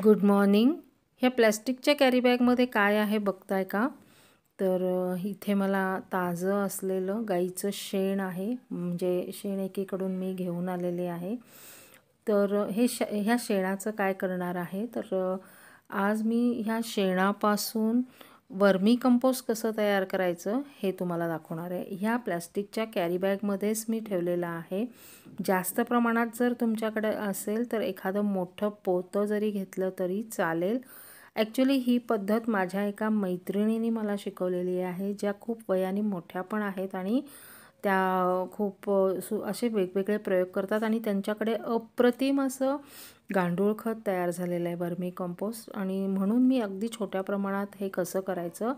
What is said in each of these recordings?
good morning ह्या प्लॅस्टिकच्या कॅरीबॅगमध्ये काय आहे बघताय का तर इथे मला ताजं असलेलं गाईचं शेण आहे म्हणजे शेण एकीकडून मी घेऊन आलेले आहे तर हे श ह्या शेणाचं काय करणार आहे तर आज मी ह्या शेणापासून वर्मी कंपोस्ट कसं तयार करायचं हे तुम्हाला दाखवणार आहे ह्या प्लॅस्टिकच्या कॅरीबॅगमध्येच मी ठेवलेलं आहे जास्त प्रमाणात जर तुमच्याकडे असेल तर एखादं मोठं पोतं जरी घेतलं तरी चालेल ॲक्च्युली ही पद्धत माझ्या एका मैत्रिणीने मला शिकवलेली आहे ज्या खूप वयाने मोठ्या पण आहेत आणि त्या खूप सु असे वेगवेगळे प्रयोग करतात आणि त्यांच्याकडे अप्रतिम असं गांडूळ खत तयार झालेलं आहे वर्मी कंपोस्ट आणि म्हणून मी अगदी छोट्या प्रमाणात हे कसं करायचं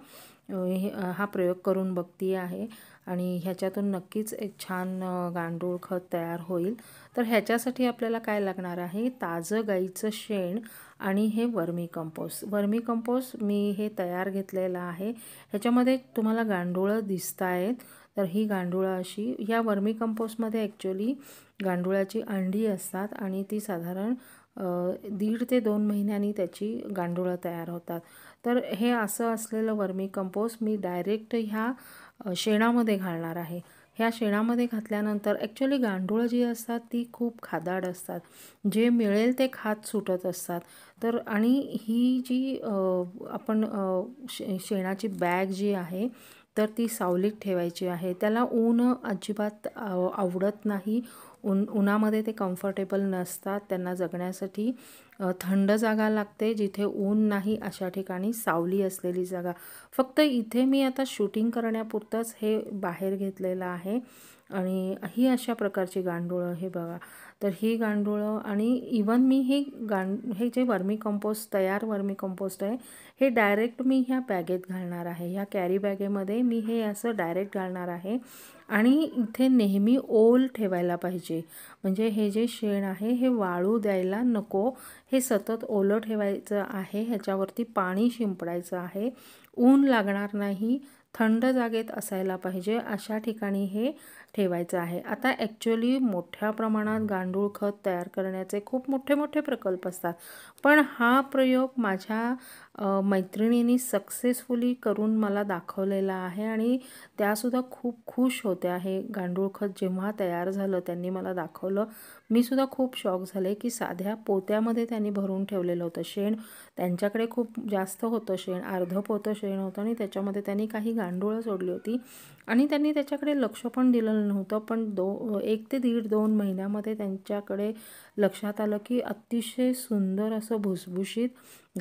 हे हा प्रयोग करून बघती आहे आणि ह्याच्यातून नक्कीच एक छान गांडूळ खत तयार होईल तर ह्याच्यासाठी आपल्याला काय लागणार आहे ताजं गाईचं शेण आणि हे वर्मी कंपोस्ट वर्मी कंपोस्ट मी हे तयार घेतलेलं आहे ह्याच्यामध्ये तुम्हाला गांडूळं दिसत आहेत तर ही गांडूळं अशी या वर्मी कंपोस्टमध्ये ॲक्च्युली गांडुळाची अंडी असतात आणि ती साधारण दीड ते दोन महिन्यांनी त्याची गांडुळं तयार होतात तर हे असं असलेलं वर्मी कंपोस्ट मी डायरेक्ट ह्या शेणामध्ये घालणार आहे ह्या शेणामध्ये घातल्यानंतर ॲक्च्युली गांडूळं जी असतात ती खूप खादाड असतात जे मिळेल ते खात सुटत असतात तर आणि ही जी आपण शे शेणाची बॅग जी आहे तर ती सावलीत ठेवायची आहे त्याला ऊन अजिबात आवडत नाही उन उन्हामध्ये ते कम्फर्टेबल नसतात त्यांना जगण्यासाठी थंड जागा लागते जिथे ऊन नाही अशा ठिकाणी सावली असलेली जागा फक्त इथे मी आता शूटिंग करण्यापुरतंच हे बाहेर घेतलेलं आहे आणि ही अशा प्रकारची गांडूळं हे बघा तर ही गांडूळं आणि इवन मी हे गां हे जे वर्मी कंपोस्ट तयार वर्मी कंपोस्ट आहे हे डायरेक्ट मी ह्या बॅगेत घालणार आहे ह्या कॅरी बॅगेमध्ये मी हे असं डायरेक्ट घालणार आहे आणि इथे नेहमी ओल ठेवायला पाहिजे पाहिजे म्हणजे हे जे शेण आहे हे वाळू द्यायला नको हे सतत ओलं ठेवायचं आहे ह्याच्यावरती पाणी शिंपडायचं आहे ऊन लागणार नाही थंड जागेत असायला पाहिजे अशा ठिकाणी हे ठेवायचं आहे आता ॲक्च्युली मोठ्या प्रमाणात गांडूळ खत तयार करण्याचे खूप मोठे मोठे प्रकल्प असतात पण हा प्रयोग माझ्या मैत्रिणींनी सक्सेसफुली करून मला दाखवलेला आहे आणि त्यासुद्धा खूप खुश होत्या हे गांडूळ खत जेव्हा तयार झालं त्यांनी मला दाखवलं मीसुद्धा खूप शॉक झाले की साध्या पोत्यामध्ये त्यांनी भरून ठेवलेलं होतं शेण त्यांच्याकडे खूप जास्त होतं शेण अर्ध पोतं शेण होतं आणि त्याच्यामध्ये त्यांनी काही गांडूळं सोडली होती आणि त्यांनी त्याच्याकडे लक्ष पण दिलेलं नव्हतं पण दो एक ते दीड दोन महिन्यामध्ये त्यांच्याकडे लक्षात आलं की अतिशय सुंदर असं भुसभुशीत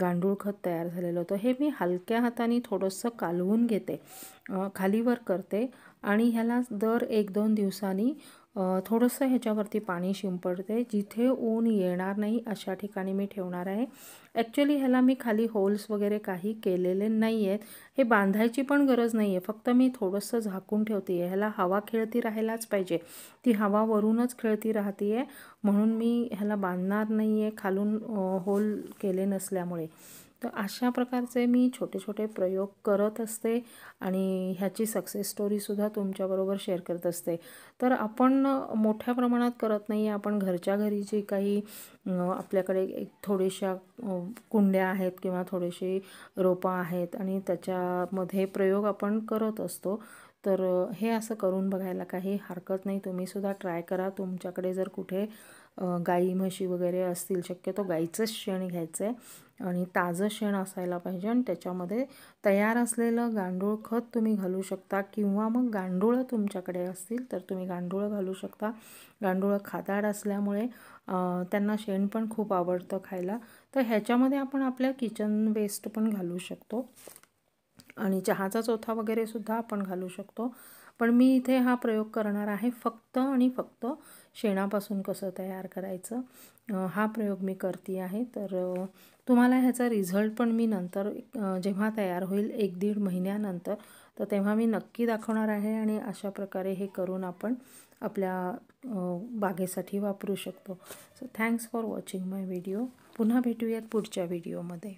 गांडूळ खत तयार झालेलं होतं हे मी हलक्या हाताने थोडंसं कालवून घेते खालीवर करते आणि ह्याला दर एक दोन दिवसांनी थोडंसं ह्याच्यावरती पाणी शिंपडते जिथे ऊन येणार नाही अशा ठिकाणी मी ठेवणार आहे ॲक्च्युली ह्याला मी खाली होल्स वगैरे काही केलेले नाही आहेत हे बांधायची पण गरज नाही आहे फक्त मी थोडंसं झाकून ठेवते आहे ह्याला हवा खेळती राहायलाच पाहिजे ती हवा वरूनच खेळती राहते आहे म्हणून मी ह्याला बांधणार नाही आहे खालून होल केले नसल्यामुळे तर अशा प्रकारचे मी छोटे छोटे प्रयोग करत असते आणि ह्याची सक्सेस स्टोरीसुद्धा तुमच्याबरोबर शेअर करत असते तर आपण मोठ्या प्रमाणात करत नाही आपण घरच्या घरी जे काही आपल्याकडे एक थोड्याशा कुंड्या आहेत किंवा थोडेसे रोपं आहेत आणि त्याच्यामध्ये प्रयोग आपण करत असतो तर हे असं करून बघायला काही हरकत नाही तुम्हीसुद्धा ट्राय करा तुमच्याकडे जर कुठे गाई म्हशी वगैरे असतील शक्यतो गाईचंच शेण घ्यायचं आहे आणि ताजं शेण असायला पाहिजे आणि त्याच्यामध्ये तयार असलेलं गांडूळ खत तुम्ही घालू शकता किंवा मग गांडूळं तुमच्याकडे असतील तर तुम्ही गांडूळं घालू शकता गांडूळं खादाड असल्यामुळे त्यांना शेण पण खूप आवडतं खायला तर ह्याच्यामध्ये आपण आपल्या किचन वेस्ट पण घालू शकतो आणि चहाचा चोथा वगैरेसुद्धा आपण घालू शकतो पण मी इथे हा प्रयोग करणार आहे फक्त आणि फक्त शेणापासून कसं तयार करायचं हा प्रयोग मी करते आहे तर तुम्हाला ह्याचा रिझल्ट पण मी नंतर जेव्हा तयार होईल एक दीड महिन्यानंतर तर तेव्हा मी नक्की दाखवणार आहे आणि अशा प्रकारे हे करून आपण आपल्या बागेसाठी वापरू शकतो so thanks for watching my video पुन्हा भेटूयात पुढच्या व्हिडिओमध्ये